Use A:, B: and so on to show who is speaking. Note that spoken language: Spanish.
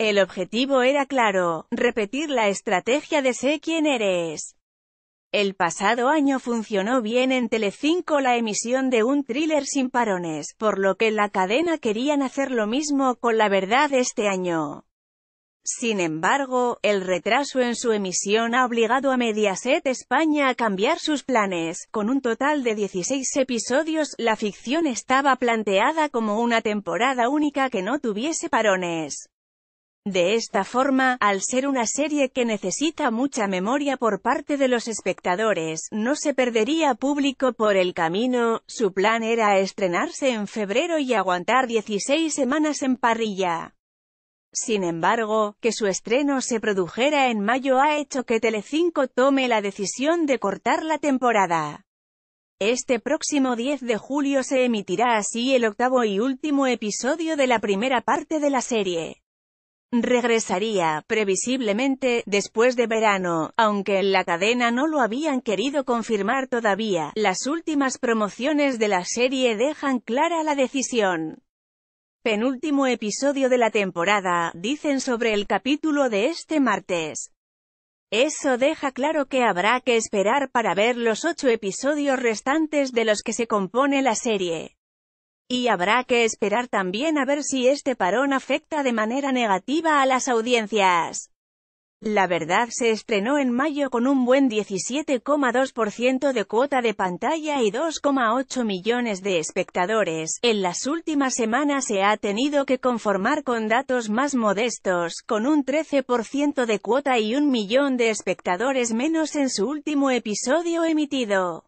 A: El objetivo era claro, repetir la estrategia de Sé quién eres. El pasado año funcionó bien en Telecinco la emisión de un thriller sin parones, por lo que la cadena querían hacer lo mismo con la verdad este año. Sin embargo, el retraso en su emisión ha obligado a Mediaset España a cambiar sus planes. Con un total de 16 episodios, la ficción estaba planteada como una temporada única que no tuviese parones. De esta forma, al ser una serie que necesita mucha memoria por parte de los espectadores, no se perdería público por el camino, su plan era estrenarse en febrero y aguantar 16 semanas en parrilla. Sin embargo, que su estreno se produjera en mayo ha hecho que Telecinco tome la decisión de cortar la temporada. Este próximo 10 de julio se emitirá así el octavo y último episodio de la primera parte de la serie. Regresaría, previsiblemente, después de verano, aunque en la cadena no lo habían querido confirmar todavía. Las últimas promociones de la serie dejan clara la decisión. Penúltimo episodio de la temporada, dicen sobre el capítulo de este martes. Eso deja claro que habrá que esperar para ver los ocho episodios restantes de los que se compone la serie. Y habrá que esperar también a ver si este parón afecta de manera negativa a las audiencias. La verdad se estrenó en mayo con un buen 17,2% de cuota de pantalla y 2,8 millones de espectadores. En las últimas semanas se ha tenido que conformar con datos más modestos, con un 13% de cuota y un millón de espectadores menos en su último episodio emitido.